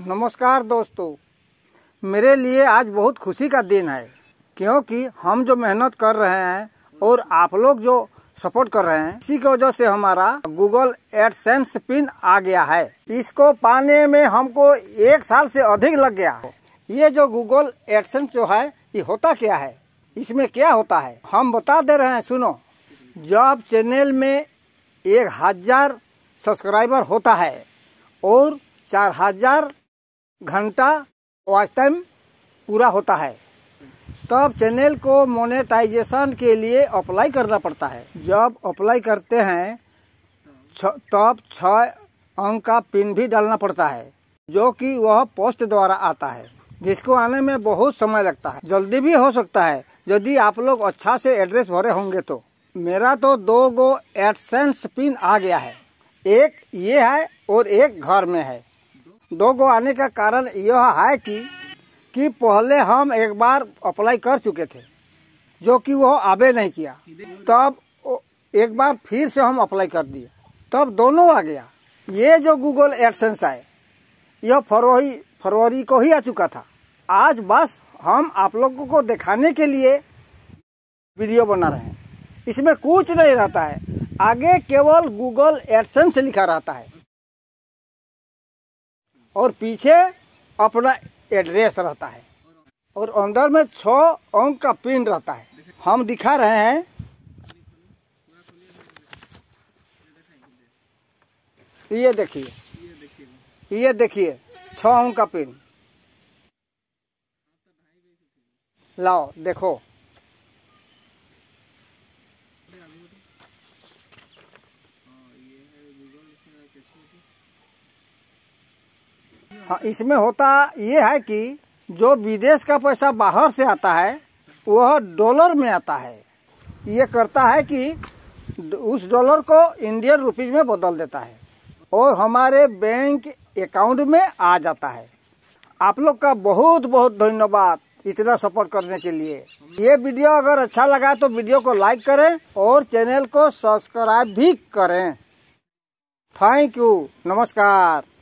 नमस्कार दोस्तों मेरे लिए आज बहुत खुशी का दिन है क्योंकि हम जो मेहनत कर रहे हैं और आप लोग जो सपोर्ट कर रहे हैं इसी की वजह से हमारा गूगल एडसेंस पिन आ गया है इसको पाने में हमको एक साल से अधिक लग गया है ये जो गूगल एडसेंस जो है ये होता क्या है इसमें क्या होता है हम बता दे रहे हैं सुनो जब चैनल में एक हजार सब्सक्राइबर होता है और चार हजार घंटा वॉच टाइम पूरा होता है तब चैनल को मोनेटाइजेशन के लिए अप्लाई करना पड़ता है जब अप्लाई करते हैं तब छः अंक का पिन भी डालना पड़ता है जो कि वह पोस्ट द्वारा आता है जिसको आने में बहुत समय लगता है जल्दी भी हो सकता है यदि आप लोग अच्छा से एड्रेस भरे होंगे तो मेरा तो दो गो एडसेंस पिन आ गया है एक ये है और एक घर में है दो गो आने का कारण यह है कि कि पहले हम एक बार अप्लाई कर चुके थे जो कि वो आबे नहीं किया तब एक बार फिर से हम अप्लाई कर दिए तब दोनों आ गया ये जो गूगल एडसेंस आए यह फरवरी फरवरी को ही आ चुका था आज बस हम आप लोगों को दिखाने के लिए वीडियो बना रहे हैं इसमें कुछ नहीं रहता है आगे केवल गूगल एडसेंस लिखा रहता है और पीछे अपना एड्रेस रहता है और अंदर में छ अंक का पिन रहता है हम दिखा रहे हैं ये देखिए ये देखिए छ अंक का पिन लाओ देखो हाँ इसमें होता ये है कि जो विदेश का पैसा बाहर से आता है वह डॉलर में आता है ये करता है कि उस डॉलर को इंडियन रुपीज में बदल देता है और हमारे बैंक अकाउंट में आ जाता है आप लोग का बहुत बहुत धन्यवाद इतना सपोर्ट करने के लिए ये वीडियो अगर अच्छा लगा तो वीडियो को लाइक करें और चैनल को सब्सक्राइब भी करें थैंक यू नमस्कार